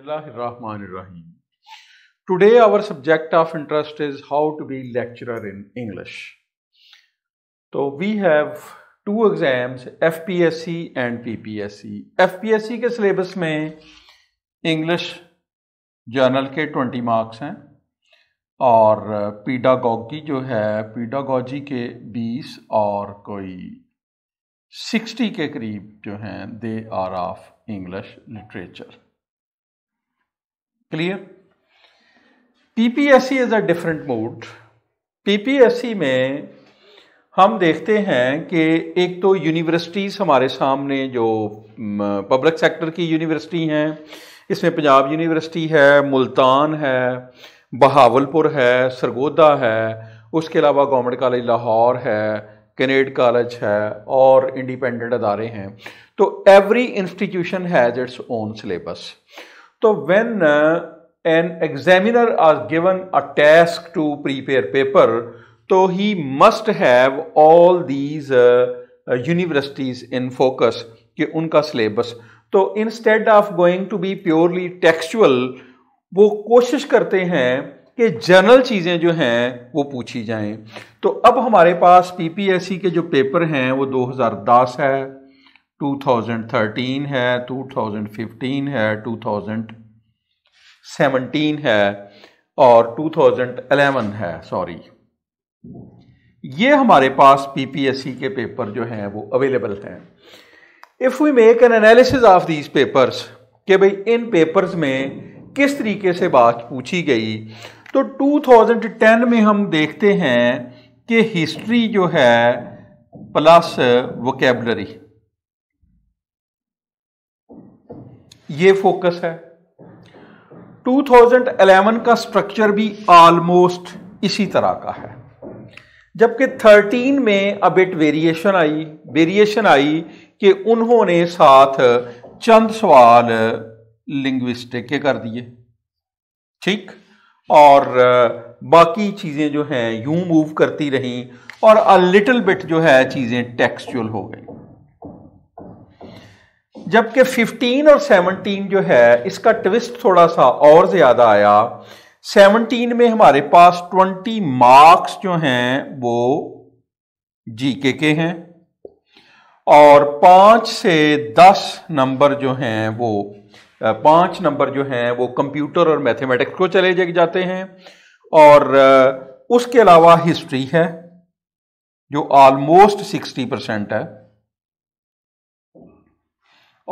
Bismillahirrahmanirrahim. Today our subject of interest is how to be lecturer in English. So we have two exams FPSC and PPSC. FPSC के syllabus में English journal के 20 marks हैं और पीडागॉगी जो है पीडागॉजी के 20 और कोई 60 के करीब जो हैं they are of English literature clear PPSC is a different mode PPSC में हम देखते हैं कि एक तो यूनिवर्सिटीज़ हमारे सामने जो पब्लिक सेक्टर की यूनिवर्सिटी हैं इसमें पंजाब यूनिवर्सिटी है मुल्तान है बहावलपुर है सरगोदा है उसके अलावा गवर्नमेंट कॉलेज लाहौर है कैनेड कॉलेज है और इंडिपेंडेंट अदारे हैं तो every institution has its own syllabus तो when an examiner are given a task to prepare paper तो he must have all these universities in focus कि उनका सिलेबस तो instead of going to be purely textual वो कोशिश करते हैं कि जनरल चीज़ें जो हैं वो पूछी जाएं तो अब हमारे पास पीपीएससी के जो पेपर हैं वो 2010 है 2013 है 2015 है 2017 है और 2011 है सॉरी ये हमारे पास पीपीएससी के पेपर जो हैं वो अवेलेबल हैं if we make an analysis of these papers कि भाई इन पेपर्स में किस तरीके से बात पूछी गई तो 2010 में हम देखते हैं कि हिस्ट्री जो है प्लस वोकेबलरी ये फोकस है 2011 का स्ट्रक्चर भी ऑलमोस्ट इसी तरह का है जबकि 13 में अब इट वेरिएशन आई वेरिएशन आई कि उन्होंने साथ चंद सवाल लिंग्विस्टिक के कर दिए ठीक और बाकी चीज़ें जो हैं यूं मूव करती रहीं और अ लिटिल बिट जो है चीज़ें टेक्सचुअल हो गई जबकि 15 और 17 जो है इसका ट्विस्ट थोड़ा सा और ज़्यादा आया 17 में हमारे पास 20 मार्क्स जो हैं वो जीके के हैं और पांच से दस नंबर जो हैं वो पांच नंबर जो हैं वो कंप्यूटर और मैथमेटिक्स को चले जाते हैं और उसके अलावा हिस्ट्री है जो ऑलमोस्ट सिक्सटी परसेंट है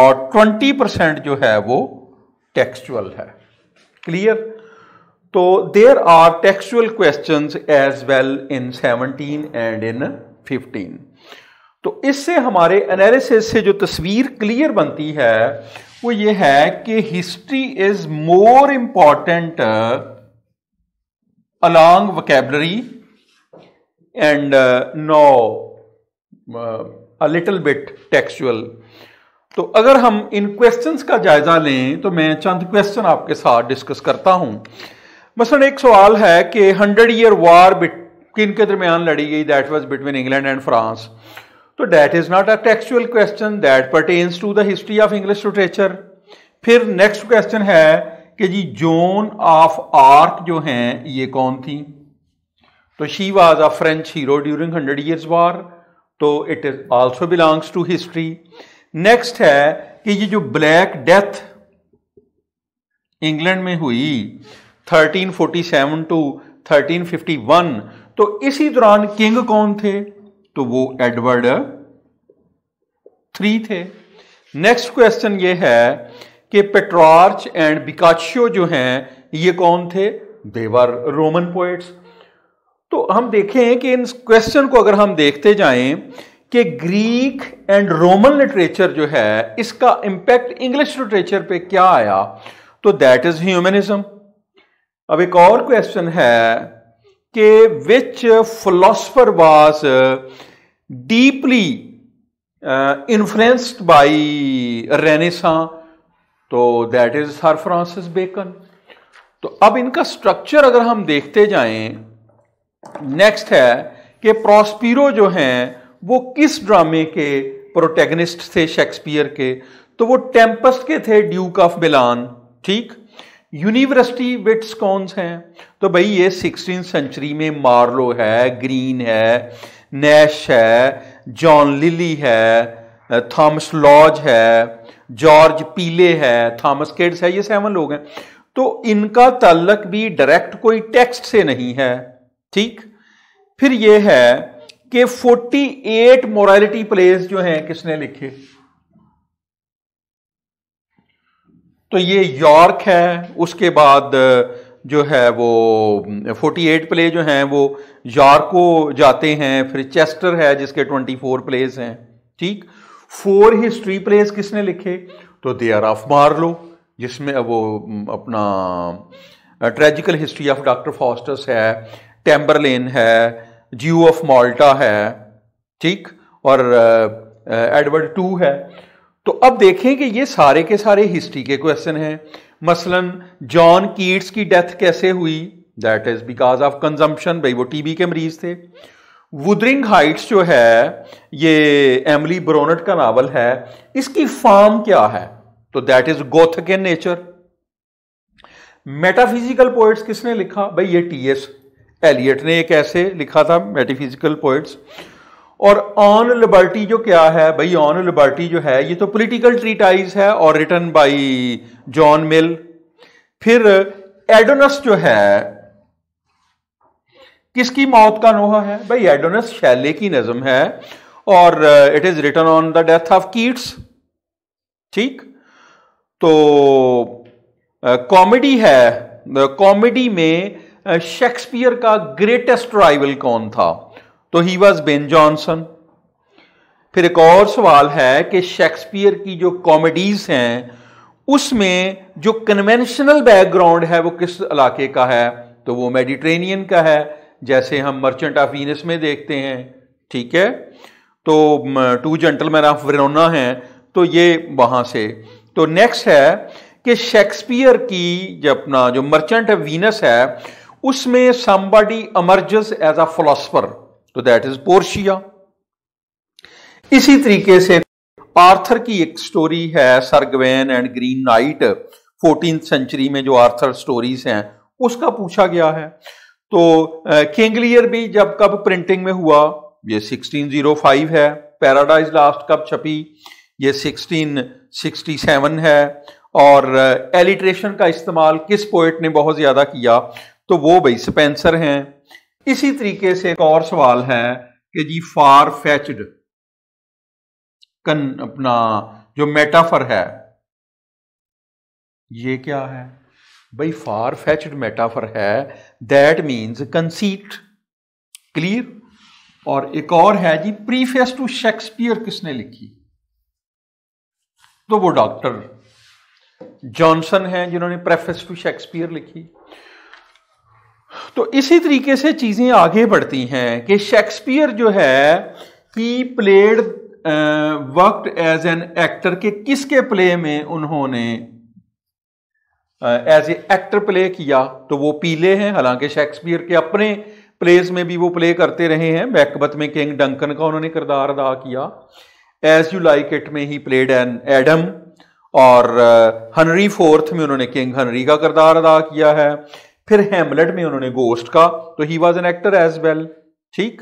और 20 परसेंट जो है वो टेक्सचुअल है क्लियर तो there are textual question as well in 17 and in 15 तो इससे हमारे एनालिसिस से जो तस्वीर क्लियर बनती है वो ये है कि history is more important along vocabulary and no a little bit textual तो अगर हम इन क्वेश्चंस का जायजा लें तो मैं चंद क्वेश्चन आपके साथ डिस्कस करता हूं मसलन एक सवाल है कि हंड्रेड ईयर वॉर किन के दरमियान लड़ी गई that was between England and France तो that is not a textual question that pertains to the history of English literature फिर नेक्स्ट क्वेश्चन है कि जी जोन ऑफ आर्क जो हैं ये कौन थी तो she was a French hero during hundred years war तो it is also belongs to history next है कि ये जो ब्लैक डेथ इंग्लैंड में हुई 1347 टू 1351 तो इसी दौरान किंग कौन थे तो वो एडवर्ड थ्री थे नेक्स्ट क्वेश्चन ये है कि पेट्रॉर्च एंड बिकाचियो जो हैं ये कौन थे देवर रोमन पोएट्स तो हम देखें कि इन क्वेश्चन को अगर हम देखते जाएं कि ग्रीक एंड रोमन लिटरेचर जो है इसका इंपैक्ट इंग्लिश लिटरेचर पे क्या आया तो दैट इज ह्यूमनिज्म अब एक और क्वेश्चन है कि which philosopher was deeply influenced by Renaissance तो that is sir Francis Bacon तो अब इनका स्ट्रक्चर अगर हम देखते जाएं नेक्स्ट है कि प्रोस्पीरो जो हैं वो किस ड्रामे के प्रोटेगनिस्ट थे शेक्सपियर के तो वो टेम्पस्ट के थे ड्यूक ऑफ मिलान ठीक यूनिवर्सिटी विट्स कौन से हैं तो भाई ये सिक्सटीन सेंचुरी में मार्लो है ग्रीन है नैश है जॉन लिली है थॉमस लॉज है जॉर्ज पीले है थॉमस केड्स है ये सेवन लोग हैं तो इनका ताल्लक भी डायरेक्ट कोई टेक्स्ट से नहीं है ठीक फिर ये है कि 48 मोरालिटी प्लेस जो हैं किसने लिखे तो ये यॉर्क है उसके बाद जो है वो 48 प्ले जो हैं वो यॉर्क को जाते हैं फिर चेस्टर है जिसके 24 प्लेस हैं ठीक फोर हिस्ट्री प्लेस किसने लिखे तो दे आर ऑफ मार्लो जिसमें वो अपना tragical history of doctor Faustus's है टेम्बरलेन है ड्यू ऑफ माल्टा है ठीक और एडवर्ड टू है तो अब देखें कि ये सारे के सारे हिस्ट्री के क्वेश्चन हैं मसलन जॉन कीट्स की डेथ कैसे हुई that is because of consumption भाई वो टीबी के मरीज थे वुदरिंग हाइट्स जो है ये एमली ब्रोनट का नावल है इसकी फॉर्म क्या है तो दैट इज गोथ के नेचर मेटाफिजिकल पोइट्स किसने लिखा भाई ये टी एस एलियट ने एक ऐसे लिखा था मेटाफिजिकल पोइट्स और ऑन लिबर्टी जो क्या है भाई ऑन लिबर्टी जो है ये तो पॉलिटिकल ट्रीटाइज है और रिटर्न बाय जॉन मिल फिर एडोनस जो है किसकी मौत का नोहा है भाई एडोनस शैले की नज्म है और it is return on the death of Keats ठीक तो कॉमेडी uh, है कॉमेडी uh, में शेक्सपियर uh, का ग्रेटेस्ट राइवल कौन था तो ही वॉज बेन जॉनसन फिर एक और सवाल है कि शेक्सपियर की जो कॉमेडीज हैं उसमें जो कन्वेंशनल बैकग्राउंड है वो किस इलाके का है तो वो मेडिट्रेनियन का है जैसे हम मर्चेंट ऑफ वीनस में देखते हैं ठीक है तो टू जेंटलमैन ऑफ वरोना है तो ये वहां से तो नेक्स्ट है कि शेक्सपियर की जो अपना जो मर्चेंट ऑफ वीनस है उसमें somebody emerges as a philosopher तो दैट इज पोर्शिया इसी तरीके से आर्थर की एक स्टोरी है sir Gawain and green knight fourteen century में जो आर्थर स्टोरीज हैं उसका पूछा गया है तो किंगलियर भी जब कब प्रिंटिंग में हुआ ये 1605 है पैराडाइज लास्ट कब छपी ये 1667 है और एलिट्रेशन का इस्तेमाल किस पोइट ने बहुत ज़्यादा किया तो वो भाई स्पेंसर हैं इसी तरीके से एक और सवाल है कि जी फार फैचड कन अपना जो मेटाफर है ये क्या है भाई फार फैचड मेटाफर है दैट मीन्स कंसीट क्लियर और एक और है जी प्रीफेस टू शेक्सपियर किसने लिखी तो वो डॉक्टर जॉनसन हैं जिन्होंने प्रेफेस टू शेक्सपियर लिखी तो इसी तरीके से चीज़ें आगे बढ़ती हैं कि शेक्सपियर जो है ही प्लेड वक्त एज एन एक्टर के किसके प्ले में उन्होंने एज ए एक्टर प्ले किया तो वो पीले हैं हालांकि शेक्सपियर के अपने प्लेस में भी वो प्ले करते रहे हैं बैकबत में किंग डंकन का उन्होंने किरदार अदा किया एज यू लाइक इट में ही प्लेड एन एडम और हनरी uh, फोर्थ में उन्होंने किंग हनरी का किरदार अदा किया है फिर हेमलेट में उन्होंने गोस्ट का तो he was an actor as well ठीक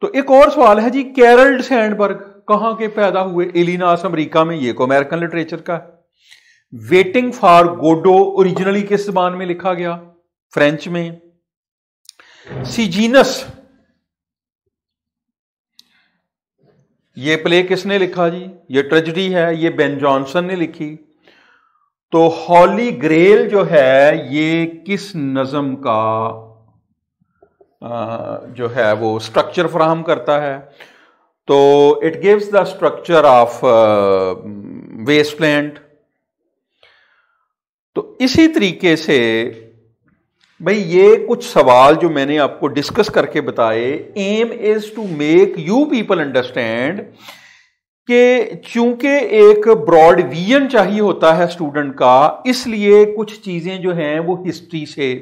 तो एक और सवाल है जी कैरल्ड सैंडबर्ग कहां के पैदा हुए इलिनास अमेरिका में ये को अमेरिकन लिटरेचर का वेटिंग फॉर गोडो ओरिजिनली किस जबान में लिखा गया फ्रेंच में सीजीनस ये प्ले किसने लिखा जी ये ट्रेजडी है ये बेन जॉनसन ने लिखी तो हॉली ग्रेल जो है ये किस नज़म का जो है वो स्ट्रक्चर फ्राहम करता है तो it gives the structure of waste land तो इसी तरीके से भाई ये कुछ सवाल जो मैंने आपको डिस्कस करके बताए aim is to make you people understand कि चूंकि एक ब्रॉड विजन चाहिए होता है स्टूडेंट का इसलिए कुछ चीज़ें जो हैं वो हिस्ट्री से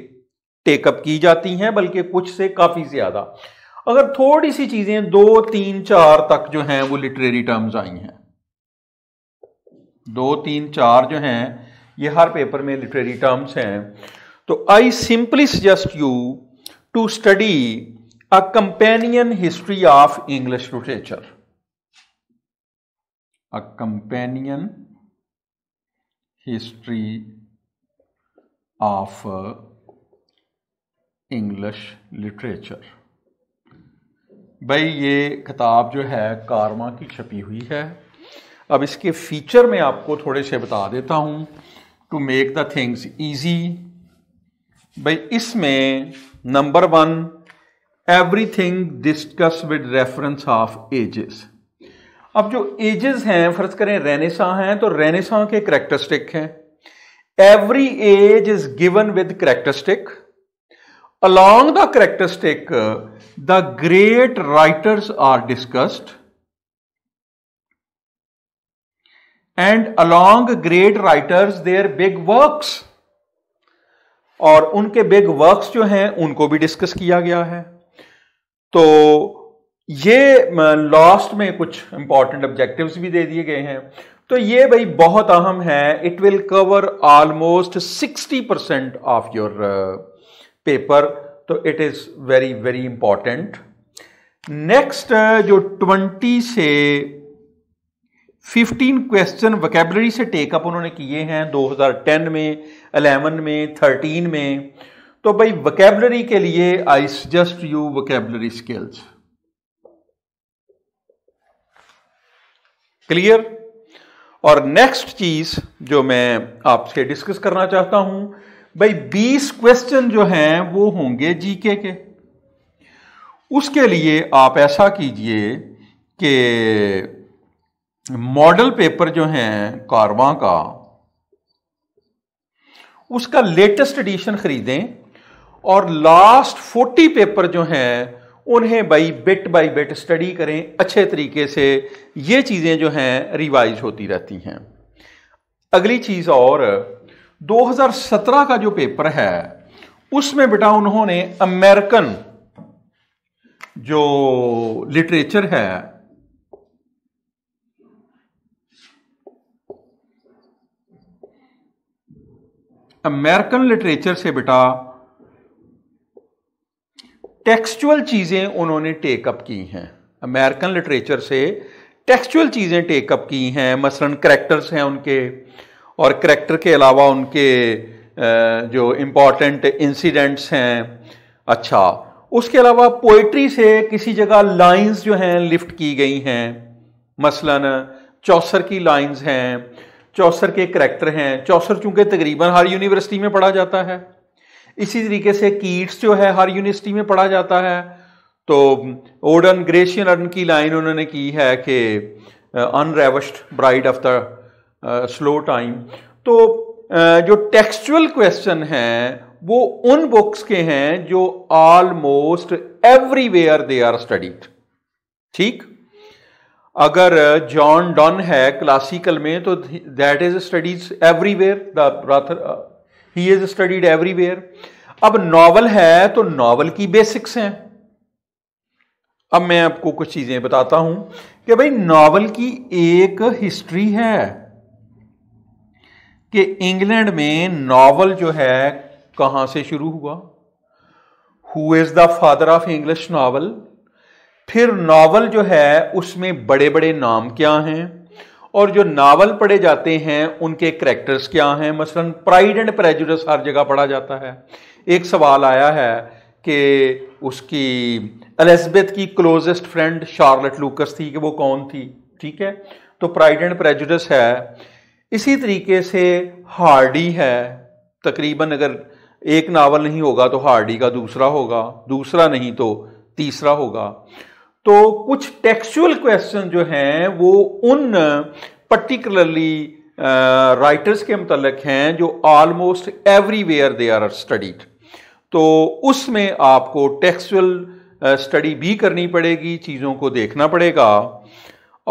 टेकअप की जाती हैं बल्कि कुछ से काफ़ी ज़्यादा अगर थोड़ी सी चीज़ें दो तीन चार तक जो हैं वो लिटरेरी टर्म्स आई हैं दो तीन चार जो हैं ये हर पेपर में लिटरेरी टर्म्स हैं तो I simply suggest you to study a companion history of English literature a companion history of English uh, literature भाई ये किताब जो है कारमा की छपी हुई है अब इसके फीचर में आपको थोड़े से बता देता हूँ to make the things easy भाई इसमें number one everything discuss with reference of ages अब जो एजेस हैं फर्ज करें रेनेसा है तो रेनेसा के करेक्टरिस्टिक हैं every age is given with characteristic along the characteristic the great writers are discussed and along great writers their big works और उनके बिग वर्क्स जो हैं उनको भी डिस्कस किया गया है तो ये लास्ट में कुछ इंपॉर्टेंट ऑब्जेक्टिव्स भी दे दिए गए हैं तो ये भाई बहुत अहम है it will cover almost 60 percent of your paper तो it is very very important next जो 20 से 15 क्वेश्चन वकेबलरी से टेकअप उन्होंने किए हैं 2010 में 11 में 13 में तो भाई वकेबलरी के लिए I suggest you vocabulary skills clear और नेक्स्ट चीज जो मैं आपसे डिस्कस करना चाहता हूं भाई बीस क्वेश्चन जो हैं वो होंगे जीके के उसके लिए आप ऐसा कीजिए कि मॉडल पेपर जो हैं कारवा का उसका लेटेस्ट एडिशन खरीदें और लास्ट फोर्टी पेपर जो हैं उन्हें भाई बिट बाई बिट स्टडी करें अच्छे तरीके से ये चीज़ें जो हैं रिवाइज होती रहती हैं अगली चीज़ और 2017 का जो पेपर है उसमें बेटा उन्होंने अमेरिकन जो लिटरेचर है अमेरिकन लिटरेचर से बेटा टेक्सचुअल चीज़ें उन्होंने टेकअप की हैं अमेरिकन लिटरेचर से टेक्सचुअल चीज़ें टेकअप की हैं मसलन करेक्टर्स हैं उनके और करेक्टर के अलावा उनके जो इम्पॉर्टेंट इंसिडेंट्स हैं अच्छा उसके अलावा पोइट्री से किसी जगह लाइंस जो हैं लिफ्ट की गई हैं मसलन चौसर की लाइंस हैं चौसर के करेक्टर हैं चौसर चूंकि तकरीबन हर यूनिवर्सिटी में पढ़ा जाता है इसी तरीके से कीट्स जो है हर यूनिवर्सिटी में पढ़ा जाता है तो ओडन ग्रेशियन अर्न की लाइन उन्होंने की है कि unravished bride of the slow time तो uh, जो टेक्सचुअल क्वेश्चन हैं वो उन बुक्स के हैं जो almost everywhere they are studied ठीक अगर जॉन uh, डॉन है क्लासिकल में तो that is studies everywhere the he is studied everywhere अब नॉवल है तो नॉवल की बेसिक्स हैं अब मैं आपको कुछ चीजें बताता हूं कि भाई नॉवल की एक हिस्ट्री है कि इंग्लैंड में नॉवल जो है कहां से शुरू हुआ who is the father of English novel फिर नॉवल जो है उसमें बड़े बड़े नाम क्या हैं और जो नावल पढ़े जाते हैं उनके करेक्टर्स क्या हैं मसलन प्राइड एंड प्रेजुडस हर जगह पढ़ा जाता है एक सवाल आया है कि उसकी एलिजबेथ की क्लोजेस्ट फ्रेंड शार्लेट लूकस थी कि वो कौन थी ठीक है तो प्राइड एंड प्रेजुडस है इसी तरीके से हार्डी है तकरीबन अगर एक नावल नहीं होगा तो हार्डी का दूसरा होगा दूसरा नहीं तो तीसरा होगा तो कुछ टेक्सुअल क्वेश्चन जो हैं वो उन पर्टिकुलरली राइटर्स के मतलब हैं जो almost everywhere they are studied तो उसमें आपको टेक्सुअल स्टडी भी करनी पड़ेगी चीज़ों को देखना पड़ेगा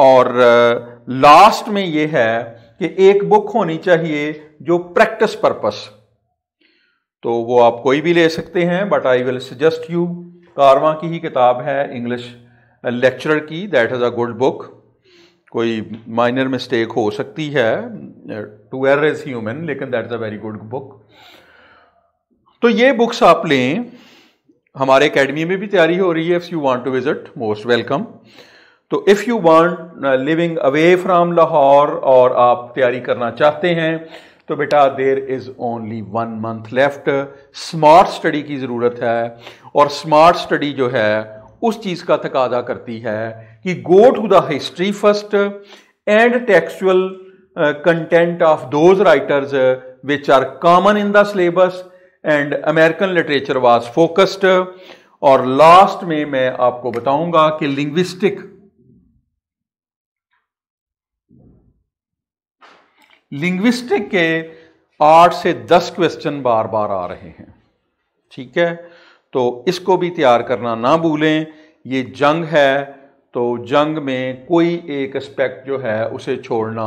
और लास्ट में ये है कि एक बुक होनी चाहिए जो प्रैक्टिस पर्पस तो वो आप कोई भी ले सकते हैं but I will suggest you कारवा की ही किताब है इंग्लिश लेक्चरर की that is a good book कोई माइनर मिस्टेक हो सकती है टू एर इज़ ह्यूमन लेकिन that is a very good book तो ये बुक्स आप लें हमारे एकेडमी में भी तैयारी हो रही है if you want to visit most welcome तो if you want living away from Lahore और आप तैयारी करना चाहते हैं तो बेटा there is only one month left smart study की ज़रूरत है और स्मार्ट स्टडी जो है उस चीज़ का तकादा करती है कि go to the history first and textual content of those writers which are common in the syllabus and American literature was focused और लास्ट में मैं आपको बताऊंगा कि लिंग्विस्टिक लिंग्विस्टिक के आठ से दस क्वेश्चन बार बार आ रहे हैं ठीक है तो इसको भी तैयार करना ना भूलें ये जंग है तो जंग में कोई एक एस्पेक्ट जो है उसे छोड़ना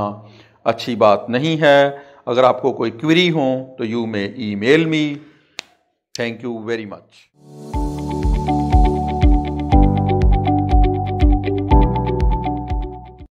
अच्छी बात नहीं है अगर आपको कोई क्वेरी हो तो you may email me thank you very much